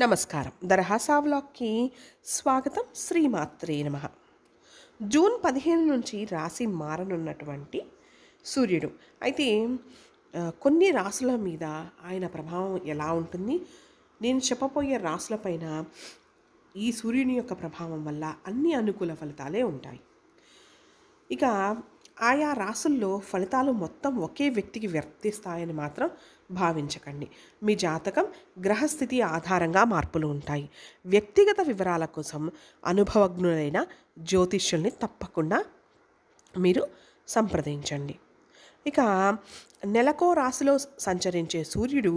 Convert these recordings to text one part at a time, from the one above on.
నమస్కారం దరహాసా వ్లాగ్కి స్వాగతం శ్రీమాత్రే నమ జూన్ పదిహేను నుంచి రాశి మారనున్నటువంటి సూర్యుడు అయితే కొన్ని రాసుల మీద ఆయన ప్రభావం ఎలా ఉంటుంది నేను చెప్పబోయే రాసులపైన ఈ సూర్యుని యొక్క ప్రభావం వల్ల అన్ని అనుకూల ఫలితాలే ఉంటాయి ఇక ఆయా రాసుల్లో ఫలితాలు మొత్తం ఒకే వ్యక్తికి వర్తిస్తాయని మాత్రం భావించకండి మీ జాతకం గ్రహస్థితి ఆధారంగా మార్పులు ఉంటాయి వ్యక్తిగత వివరాల కోసం అనుభవజ్ఞులైన జ్యోతిష్యుల్ని తప్పకుండా మీరు సంప్రదించండి ఇక నెలకో రాశిలో సంచరించే సూర్యుడు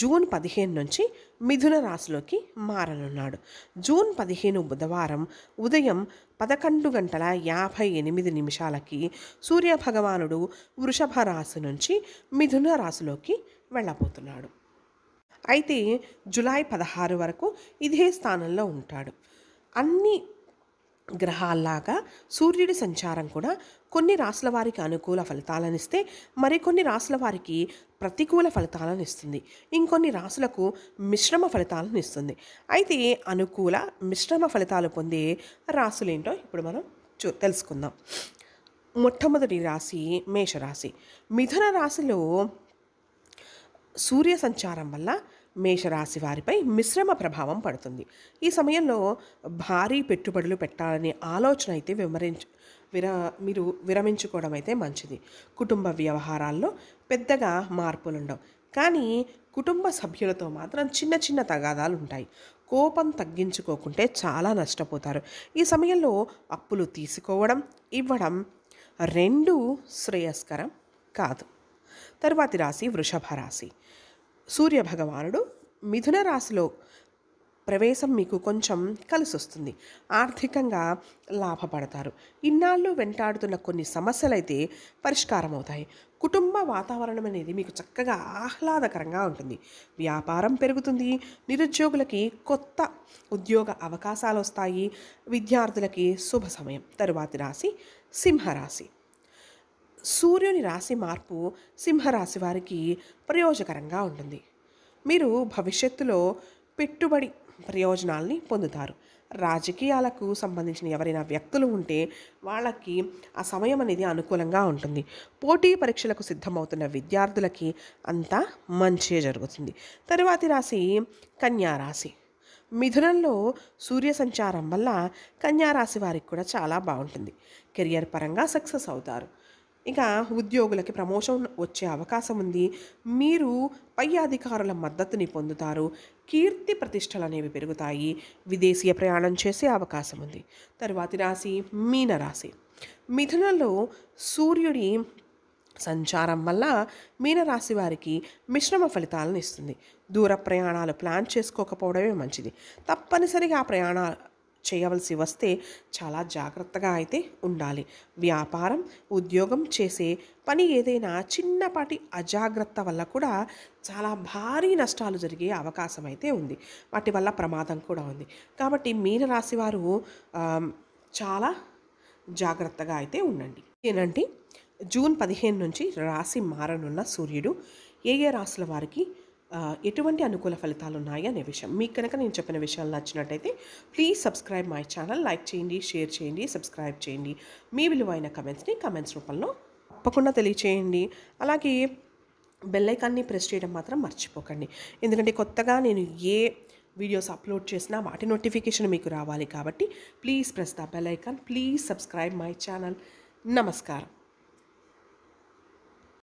జూన్ పదిహేను నుంచి మిథున రాశిలోకి మారనున్నాడు జూన్ పదిహేను బుధవారం ఉదయం పదకొండు గంటల యాభై ఎనిమిది నిమిషాలకి సూర్యభగవానుడు వృషభ రాశి నుంచి మిథున రాశిలోకి వెళ్ళబోతున్నాడు అయితే జులై పదహారు వరకు ఇదే స్థానంలో ఉంటాడు అన్ని గ్రహాల్లాగా సూర్యుడి సంచారం కూడా కొన్ని రాసుల వారికి అనుకూల ఫలితాలను ఇస్తే మరికొన్ని రాసుల వారికి ప్రతికూల ఫలితాలను ఇస్తుంది ఇంకొన్ని రాసులకు మిశ్రమ ఫలితాలను ఇస్తుంది అయితే అనుకూల మిశ్రమ ఫలితాలు పొందే ఏంటో ఇప్పుడు మనం చూ తెలుసుకుందాం మొట్టమొదటి రాశి మేషరాశి మిథున రాశిలో సూర్య సంచారం వల్ల మేషరాశి వారిపై మిశ్రమ ప్రభావం పడుతుంది ఈ సమయంలో భారీ పెట్టుబడులు పెట్టాలనే ఆలోచన అయితే విమరించ విర మీరు విరమించుకోవడం అయితే మంచిది కుటుంబ వ్యవహారాల్లో పెద్దగా మార్పులు ఉండవు కానీ కుటుంబ సభ్యులతో మాత్రం చిన్న చిన్న తగాదాలు ఉంటాయి కోపం తగ్గించుకోకుంటే చాలా నష్టపోతారు ఈ సమయంలో అప్పులు తీసుకోవడం ఇవ్వడం రెండు శ్రేయస్కరం కాదు తర్వాతి రాశి వృషభ రాశి సూర్యభగవానుడు మిథున రాశిలో ప్రవేశం మీకు కొంచెం కలిసొస్తుంది ఆర్థికంగా లాభపడతారు ఇన్నాళ్ళు వెంటాడుతున్న కొన్ని సమస్యలైతే పరిష్కారం అవుతాయి కుటుంబ వాతావరణం అనేది మీకు చక్కగా ఆహ్లాదకరంగా ఉంటుంది వ్యాపారం పెరుగుతుంది నిరుద్యోగులకి కొత్త ఉద్యోగ అవకాశాలు వస్తాయి విద్యార్థులకి శుభ సమయం తరువాతి రాశి సింహరాశి సూర్యుని రాశి మార్పు సింహరాశి వారికి ప్రయోజకరంగా ఉంటుంది మీరు భవిష్యత్తులో పెట్టుబడి ప్రయోజనాల్ని పొందుతారు రాజకీయాలకు సంబంధించిన ఎవరైనా వ్యక్తులు ఉంటే వాళ్ళకి ఆ సమయం అనేది అనుకూలంగా ఉంటుంది పోటీ పరీక్షలకు సిద్ధమవుతున్న విద్యార్థులకి అంతా మంచి జరుగుతుంది తరువాతి రాశి కన్యా రాశి మిథునంలో సూర్య సంచారం వల్ల కన్యారాశి వారికి కూడా చాలా బాగుంటుంది కెరియర్ పరంగా సక్సెస్ అవుతారు ఇక ఉద్యోగులకి ప్రమోషన్ వచ్చే అవకాశం ఉంది మీరు పై అధికారుల మద్దతుని పొందుతారు కీర్తి ప్రతిష్టలు అనేవి పెరుగుతాయి విదేశీయ ప్రయాణం చేసే అవకాశం ఉంది తరువాతి రాశి మీనరాశి మిథునలో సూర్యుడి సంచారం వల్ల మీనరాశి వారికి మిశ్రమ ఫలితాలను ఇస్తుంది దూర ప్రయాణాలు ప్లాన్ చేసుకోకపోవడమే మంచిది తప్పనిసరిగా ప్రయాణ చేయవలసి వస్తే చాలా జాగ్రత్తగా అయితే ఉండాలి వ్యాపారం ఉద్యోగం చేసే పని ఏదైనా చిన్నపాటి అజాగ్రత్త వల్ల కూడా చాలా భారీ నష్టాలు జరిగే అవకాశం అయితే ఉంది వాటి వల్ల ప్రమాదం కూడా ఉంది కాబట్టి మీనరాశి వారు చాలా జాగ్రత్తగా అయితే ఉండండి ఏంటంటే జూన్ పదిహేను నుంచి రాశి మారనున్న సూర్యుడు ఏ ఏ రాశుల వారికి ఎటువంటి అనుకూల ఫలితాలు ఉన్నాయి అనే విషయం మీకు కనుక నేను చెప్పిన విషయాలు నచ్చినట్టయితే please subscribe my channel like చేయండి షేర్ చేయండి సబ్స్క్రైబ్ చేయండి మీ విలువైన కమెంట్స్ని కమెంట్స్ రూపంలో తప్పకుండా తెలియచేయండి అలాగే బెల్ ఐకాన్ని ప్రెస్ చేయడం మాత్రం మర్చిపోకండి ఎందుకంటే కొత్తగా నేను ఏ వీడియోస్ అప్లోడ్ చేసినా వాటి నోటిఫికేషన్ మీకు రావాలి కాబట్టి please press the bell icon please subscribe my channel నమస్కారం